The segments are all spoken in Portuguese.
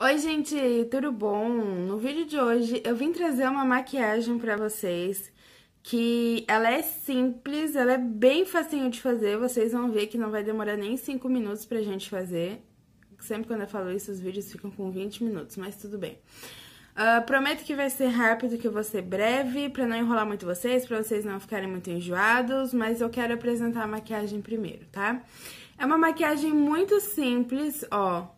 Oi gente, tudo bom? No vídeo de hoje eu vim trazer uma maquiagem pra vocês que ela é simples, ela é bem facinho de fazer, vocês vão ver que não vai demorar nem 5 minutos pra gente fazer. Sempre quando eu falo isso os vídeos ficam com 20 minutos, mas tudo bem. Uh, prometo que vai ser rápido, que eu vou ser breve, pra não enrolar muito vocês, pra vocês não ficarem muito enjoados, mas eu quero apresentar a maquiagem primeiro, tá? É uma maquiagem muito simples, ó,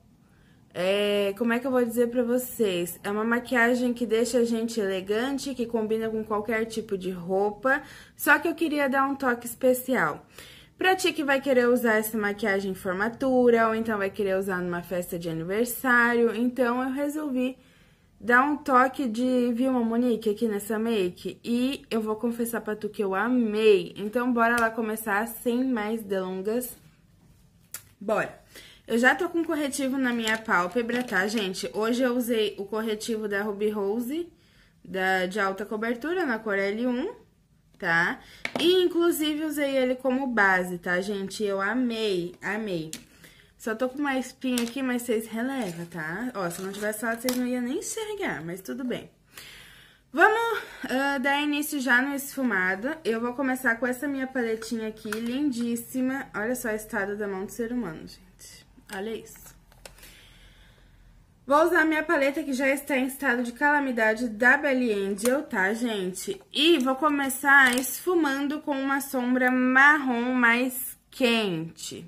é, como é que eu vou dizer pra vocês? É uma maquiagem que deixa a gente elegante, que combina com qualquer tipo de roupa, só que eu queria dar um toque especial. Pra ti que vai querer usar essa maquiagem em formatura, ou então vai querer usar numa festa de aniversário, então eu resolvi dar um toque de Vilma Monique aqui nessa make. E eu vou confessar pra tu que eu amei, então bora lá começar sem mais delongas. Bora! Eu já tô com corretivo na minha pálpebra, tá, gente? Hoje eu usei o corretivo da Ruby Rose, da, de alta cobertura, na cor L1, tá? E, inclusive, usei ele como base, tá, gente? Eu amei, amei. Só tô com uma espinha aqui, mas vocês releva, tá? Ó, se não tivesse falado, vocês não iam nem enxergar, mas tudo bem. Vamos uh, dar início já no esfumado. Eu vou começar com essa minha paletinha aqui, lindíssima. Olha só o estado da mão do ser humano, gente. Olha isso. Vou usar minha paleta que já está em estado de calamidade da Belly Angel, tá, gente? E vou começar esfumando com uma sombra marrom mais quente.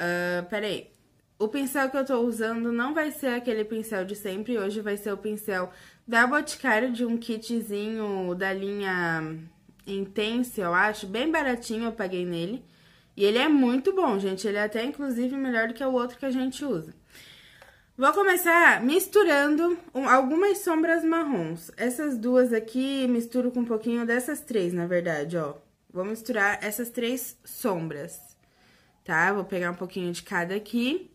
Uh, peraí. O pincel que eu tô usando não vai ser aquele pincel de sempre, hoje vai ser o pincel da Boticário, de um kitzinho da linha Intense, eu acho, bem baratinho eu paguei nele. E ele é muito bom, gente. Ele é até, inclusive, melhor do que o outro que a gente usa. Vou começar misturando algumas sombras marrons. Essas duas aqui, misturo com um pouquinho dessas três, na verdade, ó. Vou misturar essas três sombras, tá? Vou pegar um pouquinho de cada aqui.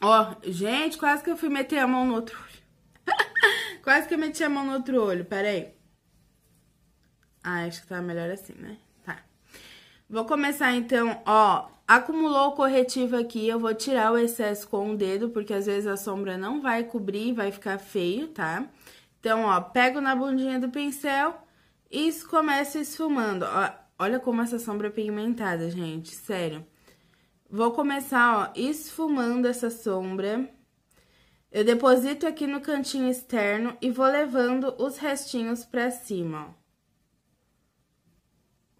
Ó, gente, quase que eu fui meter a mão no outro olho. quase que eu meti a mão no outro olho, peraí. Ah, acho que tá melhor assim, né? Vou começar então, ó, acumulou o corretivo aqui, eu vou tirar o excesso com o dedo, porque às vezes a sombra não vai cobrir, vai ficar feio, tá? Então, ó, pego na bundinha do pincel e começo esfumando. Ó, olha como essa sombra é pigmentada, gente, sério. Vou começar, ó, esfumando essa sombra. Eu deposito aqui no cantinho externo e vou levando os restinhos pra cima,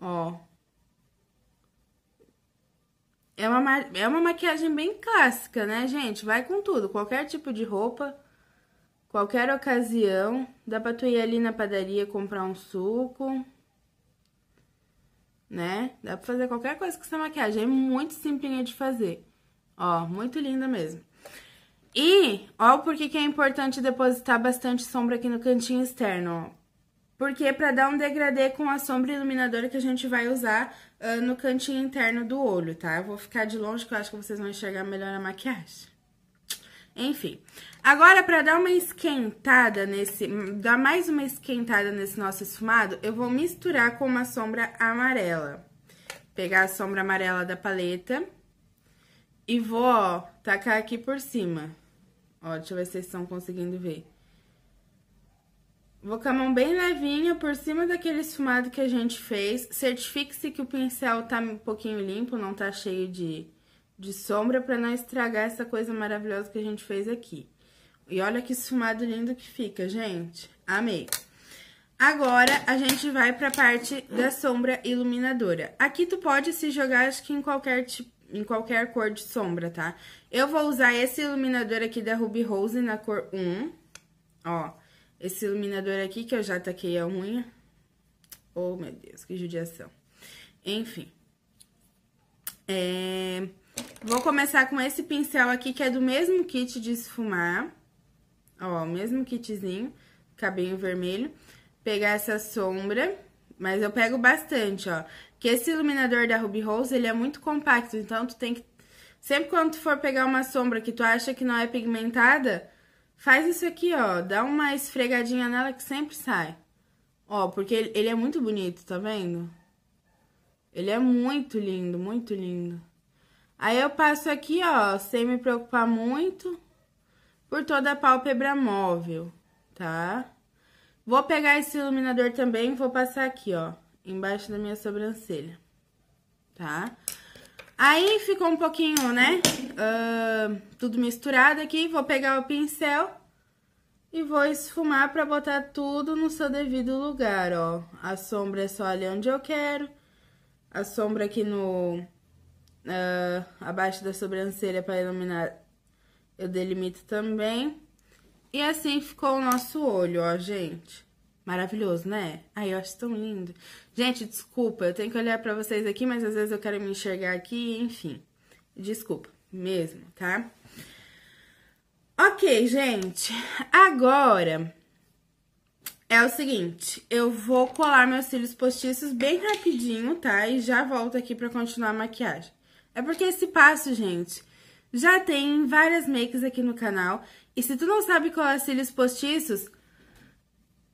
ó. Ó, é uma, é uma maquiagem bem clássica, né, gente? Vai com tudo, qualquer tipo de roupa, qualquer ocasião. Dá pra tu ir ali na padaria comprar um suco, né? Dá pra fazer qualquer coisa com essa maquiagem, é muito simplinha de fazer. Ó, muito linda mesmo. E, ó, porque que é importante depositar bastante sombra aqui no cantinho externo, ó. Porque é pra dar um degradê com a sombra iluminadora que a gente vai usar uh, no cantinho interno do olho, tá? Eu vou ficar de longe que eu acho que vocês vão enxergar melhor a maquiagem. Enfim, agora para dar uma esquentada nesse, dar mais uma esquentada nesse nosso esfumado, eu vou misturar com uma sombra amarela. Pegar a sombra amarela da paleta e vou, ó, tacar aqui por cima. Ó, deixa eu ver se vocês estão conseguindo ver. Vou com a mão bem levinha por cima daquele esfumado que a gente fez. Certifique-se que o pincel tá um pouquinho limpo, não tá cheio de, de sombra, pra não estragar essa coisa maravilhosa que a gente fez aqui. E olha que esfumado lindo que fica, gente. Amei. Agora, a gente vai pra parte da sombra iluminadora. Aqui tu pode se jogar, acho que em qualquer tipo, em qualquer cor de sombra, tá? Eu vou usar esse iluminador aqui da Ruby Rose na cor 1, ó. Esse iluminador aqui, que eu já taquei a unha. Oh, meu Deus, que judiação. Enfim. É... Vou começar com esse pincel aqui, que é do mesmo kit de esfumar. Ó, o mesmo kitzinho, cabinho vermelho. Pegar essa sombra, mas eu pego bastante, ó. Que esse iluminador da Ruby Rose, ele é muito compacto, então tu tem que... Sempre quando tu for pegar uma sombra que tu acha que não é pigmentada, Faz isso aqui, ó. Dá uma esfregadinha nela que sempre sai. Ó, porque ele, ele é muito bonito, tá vendo? Ele é muito lindo, muito lindo. Aí eu passo aqui, ó, sem me preocupar muito, por toda a pálpebra móvel, tá? Vou pegar esse iluminador também e vou passar aqui, ó, embaixo da minha sobrancelha, tá? Tá? Aí ficou um pouquinho, né, uh, tudo misturado aqui. Vou pegar o pincel e vou esfumar pra botar tudo no seu devido lugar, ó. A sombra é só ali onde eu quero. A sombra aqui no... Uh, abaixo da sobrancelha pra iluminar eu delimito também. E assim ficou o nosso olho, ó, gente. Maravilhoso, né? Ai, eu acho tão lindo. Gente, desculpa, eu tenho que olhar para vocês aqui, mas às vezes eu quero me enxergar aqui, enfim. Desculpa, mesmo, tá? Ok, gente. Agora é o seguinte, eu vou colar meus cílios postiços bem rapidinho, tá? E já volto aqui pra continuar a maquiagem. É porque esse passo, gente, já tem várias makes aqui no canal. E se tu não sabe colar cílios postiços,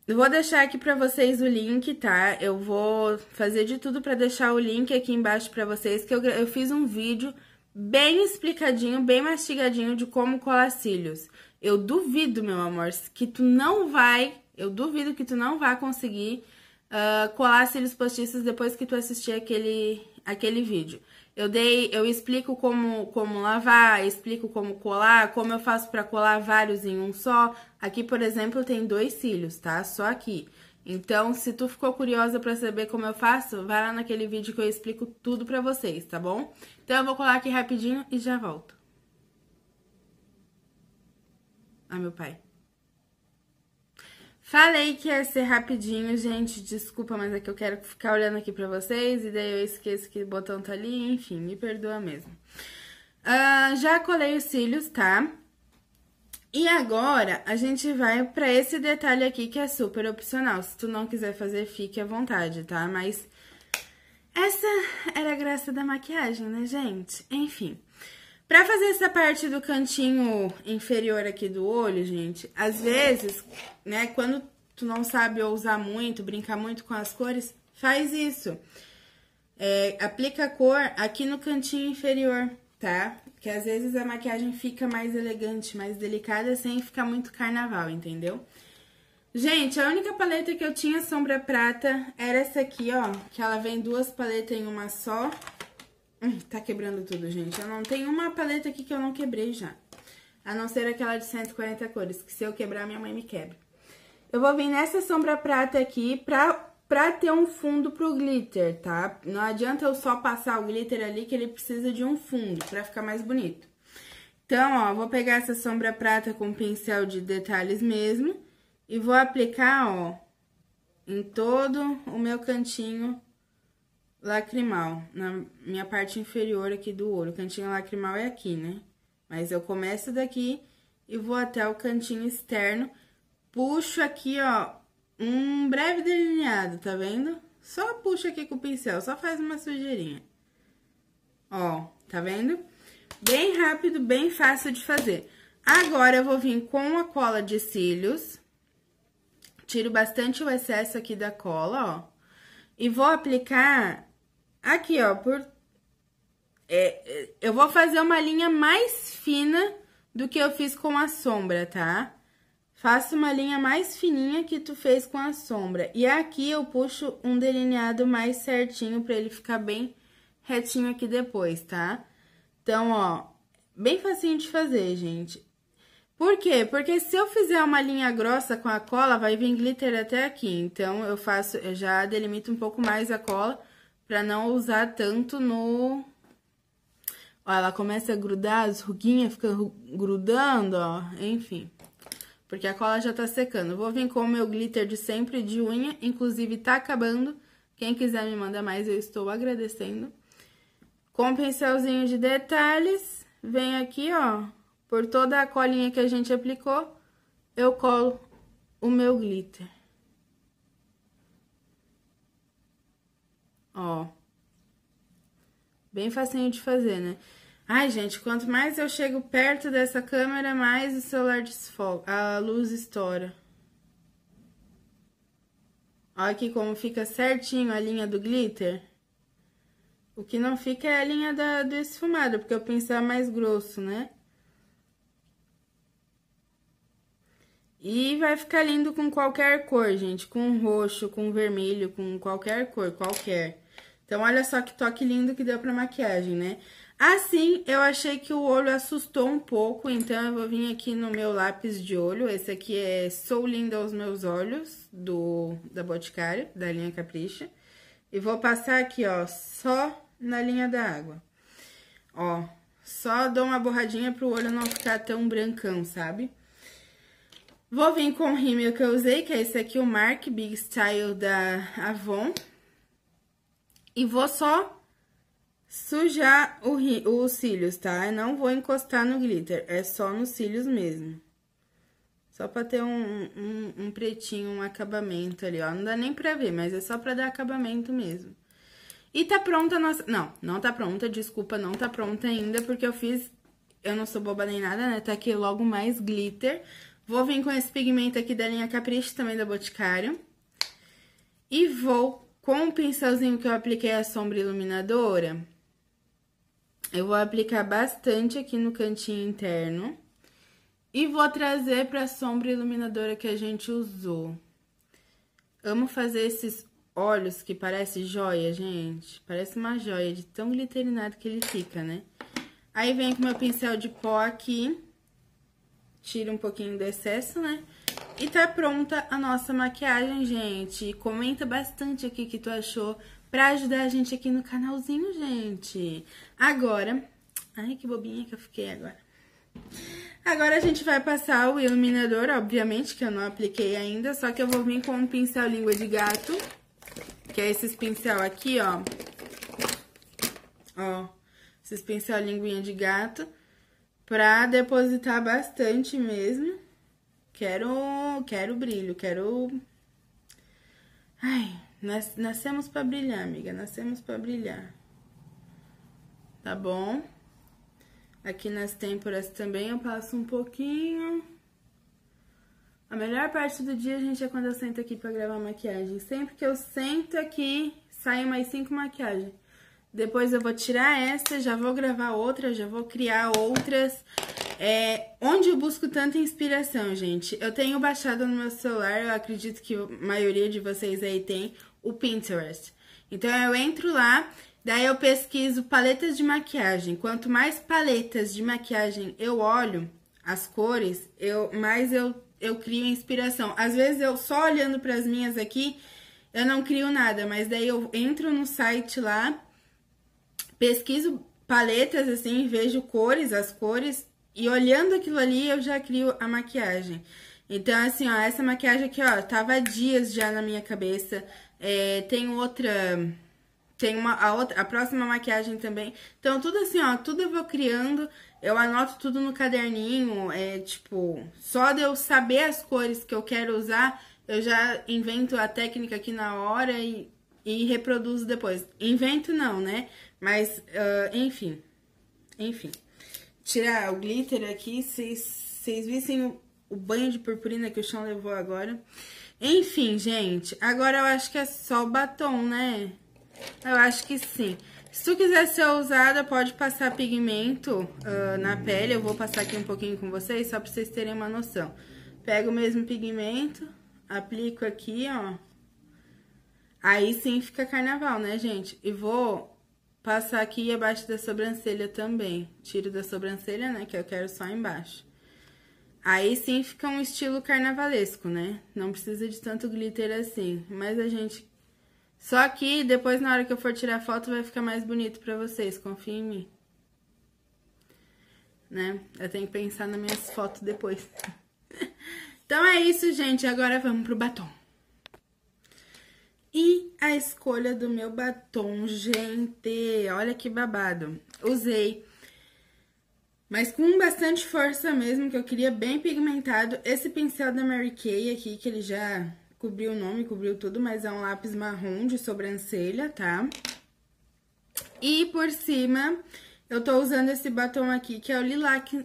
eu vou deixar aqui para vocês o link, tá? Eu vou fazer de tudo para deixar o link aqui embaixo para vocês, que eu, eu fiz um vídeo bem explicadinho, bem mastigadinho de como colar cílios. Eu duvido, meu amor, que tu não vai, eu duvido que tu não vai conseguir uh, colar cílios postiços depois que tu assistir aquele, aquele vídeo. Eu dei, eu explico como, como lavar, explico como colar, como eu faço para colar vários em um só. Aqui, por exemplo, tem dois cílios, tá? Só aqui. Então, se tu ficou curiosa para saber como eu faço, vai lá naquele vídeo que eu explico tudo para vocês, tá bom? Então, eu vou colar aqui rapidinho e já volto. Ah, meu pai. Falei que ia ser rapidinho, gente, desculpa, mas é que eu quero ficar olhando aqui pra vocês, e daí eu esqueço que o botão tá ali, enfim, me perdoa mesmo. Uh, já colei os cílios, tá? E agora, a gente vai pra esse detalhe aqui que é super opcional. Se tu não quiser fazer, fique à vontade, tá? Mas essa era a graça da maquiagem, né, gente? Enfim... Pra fazer essa parte do cantinho inferior aqui do olho, gente, às vezes, né, quando tu não sabe usar muito, brincar muito com as cores, faz isso. É, aplica a cor aqui no cantinho inferior, tá? Que às vezes a maquiagem fica mais elegante, mais delicada, sem ficar muito carnaval, entendeu? Gente, a única paleta que eu tinha sombra prata era essa aqui, ó, que ela vem duas paletas em uma só, Hum, tá quebrando tudo, gente. Eu não tenho uma paleta aqui que eu não quebrei já. A não ser aquela de 140 cores, que se eu quebrar, minha mãe me quebra. Eu vou vir nessa sombra prata aqui pra, pra ter um fundo pro glitter, tá? Não adianta eu só passar o glitter ali, que ele precisa de um fundo pra ficar mais bonito. Então, ó, vou pegar essa sombra prata com pincel de detalhes mesmo e vou aplicar, ó, em todo o meu cantinho lacrimal, na minha parte inferior aqui do olho. O cantinho lacrimal é aqui, né? Mas eu começo daqui e vou até o cantinho externo. Puxo aqui, ó, um breve delineado, tá vendo? Só puxa aqui com o pincel, só faz uma sujeirinha. Ó, tá vendo? Bem rápido, bem fácil de fazer. Agora, eu vou vir com a cola de cílios. Tiro bastante o excesso aqui da cola, ó. E vou aplicar Aqui, ó, por... É, é, eu vou fazer uma linha mais fina do que eu fiz com a sombra, tá? Faço uma linha mais fininha que tu fez com a sombra. E aqui eu puxo um delineado mais certinho pra ele ficar bem retinho aqui depois, tá? Então, ó, bem facinho de fazer, gente. Por quê? Porque se eu fizer uma linha grossa com a cola, vai vir glitter até aqui. Então, eu faço, eu já delimito um pouco mais a cola Pra não usar tanto no... Ó, ela começa a grudar, as ruguinhas ficam grudando, ó. Enfim. Porque a cola já tá secando. Vou vir com o meu glitter de sempre, de unha. Inclusive, tá acabando. Quem quiser me manda mais, eu estou agradecendo. Com o pincelzinho de detalhes, vem aqui, ó. Por toda a colinha que a gente aplicou, eu colo o meu glitter. Ó. Bem facinho de fazer, né? Ai, gente, quanto mais eu chego perto dessa câmera, mais o celular desfoca, a luz estoura. Olha aqui como fica certinho a linha do glitter. O que não fica é a linha da, do esfumado, porque o pincel é mais grosso, né? E vai ficar lindo com qualquer cor, gente. Com roxo, com vermelho, com qualquer cor, qualquer. Então, olha só que toque lindo que deu pra maquiagem, né? Assim, eu achei que o olho assustou um pouco, então eu vou vir aqui no meu lápis de olho. Esse aqui é Sou Linda aos Meus Olhos, do da Boticário, da linha Capricha. E vou passar aqui, ó, só na linha da água. Ó, só dou uma borradinha pro olho não ficar tão brancão, sabe? Vou vir com o rímel que eu usei, que é esse aqui, o Mark Big Style da Avon, e vou só sujar o, os cílios, tá? Eu não vou encostar no glitter, é só nos cílios mesmo. Só pra ter um, um, um pretinho, um acabamento ali, ó. Não dá nem pra ver, mas é só pra dar acabamento mesmo. E tá pronta a nossa... Não, não tá pronta, desculpa, não tá pronta ainda, porque eu fiz... Eu não sou boba nem nada, né? Tá aqui logo mais glitter. Vou vir com esse pigmento aqui da linha Capricho, também da Boticário. E vou com o pincelzinho que eu apliquei a sombra iluminadora, eu vou aplicar bastante aqui no cantinho interno. E vou trazer para a sombra iluminadora que a gente usou. Amo fazer esses olhos que parece joia, gente. Parece uma joia de tão glitterinado que ele fica, né? Aí, vem com meu pincel de pó aqui. Tira um pouquinho do excesso, né? E tá pronta a nossa maquiagem, gente. Comenta bastante aqui o que tu achou pra ajudar a gente aqui no canalzinho, gente. Agora... Ai, que bobinha que eu fiquei agora. Agora a gente vai passar o iluminador, obviamente, que eu não apliquei ainda, só que eu vou vir com um pincel língua de gato, que é esses pincel aqui, ó. Ó, esses pincel linguinha de gato, pra depositar bastante mesmo. Quero, quero brilho, quero. Ai, nas, nascemos para brilhar, amiga, nascemos para brilhar. Tá bom? Aqui nas têmporas também eu passo um pouquinho. A melhor parte do dia, gente, é quando eu sento aqui para gravar maquiagem. Sempre que eu sento aqui, saem mais cinco maquiagens. Depois eu vou tirar essa, já vou gravar outra, já vou criar outras. É, onde eu busco tanta inspiração, gente? Eu tenho baixado no meu celular, eu acredito que a maioria de vocês aí tem, o Pinterest. Então eu entro lá, daí eu pesquiso paletas de maquiagem. Quanto mais paletas de maquiagem eu olho, as cores, eu mais eu, eu crio inspiração. Às vezes eu só olhando para as minhas aqui, eu não crio nada, mas daí eu entro no site lá, pesquiso paletas assim, vejo cores, as cores e olhando aquilo ali, eu já crio a maquiagem. Então, assim, ó, essa maquiagem aqui, ó, tava há dias já na minha cabeça. É, tem outra... Tem uma, a, outra, a próxima maquiagem também. Então, tudo assim, ó, tudo eu vou criando. Eu anoto tudo no caderninho. É, tipo, só de eu saber as cores que eu quero usar, eu já invento a técnica aqui na hora e, e reproduzo depois. Invento não, né? Mas, uh, enfim. Enfim tirar o glitter aqui, vocês, vocês vissem o, o banho de purpurina que o chão levou agora. Enfim, gente, agora eu acho que é só o batom, né? Eu acho que sim. Se tu quiser ser ousada, pode passar pigmento uh, na pele. Eu vou passar aqui um pouquinho com vocês, só pra vocês terem uma noção. Pego o mesmo pigmento, aplico aqui, ó. Aí sim fica carnaval, né, gente? E vou Passar aqui abaixo da sobrancelha também. Tiro da sobrancelha, né, que eu quero só embaixo. Aí sim fica um estilo carnavalesco, né? Não precisa de tanto glitter assim, mas a gente... Só que depois, na hora que eu for tirar foto, vai ficar mais bonito pra vocês, confia em mim. Né? Eu tenho que pensar nas minhas fotos depois. então é isso, gente. Agora vamos pro batom. E a escolha do meu batom, gente, olha que babado. Usei, mas com bastante força mesmo, que eu queria bem pigmentado. Esse pincel da Mary Kay aqui, que ele já cobriu o nome, cobriu tudo, mas é um lápis marrom de sobrancelha, tá? E por cima, eu tô usando esse batom aqui, que é o Lilac,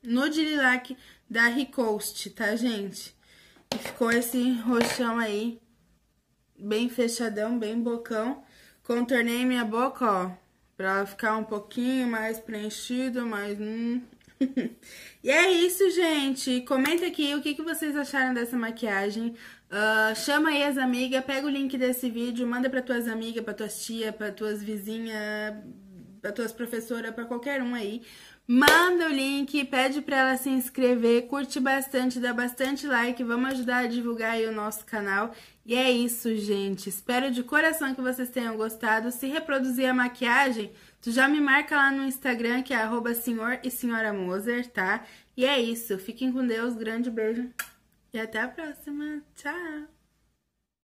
Nude Lilac da Ricoste, tá, gente? E ficou esse roxão aí bem fechadão, bem bocão. Contornei minha boca, ó, pra ficar um pouquinho mais preenchido, mais... Hum. e é isso, gente. Comenta aqui o que, que vocês acharam dessa maquiagem. Uh, chama aí as amigas, pega o link desse vídeo, manda pra tuas amigas, pra tuas tia, pra tuas vizinhas as tuas professoras, para qualquer um aí. Manda o link, pede para ela se inscrever, curte bastante, dá bastante like, vamos ajudar a divulgar aí o nosso canal. E é isso, gente. Espero de coração que vocês tenham gostado. Se reproduzir a maquiagem, tu já me marca lá no Instagram, que é arroba senhor e senhora Moser, tá? E é isso. Fiquem com Deus, grande beijo e até a próxima. Tchau!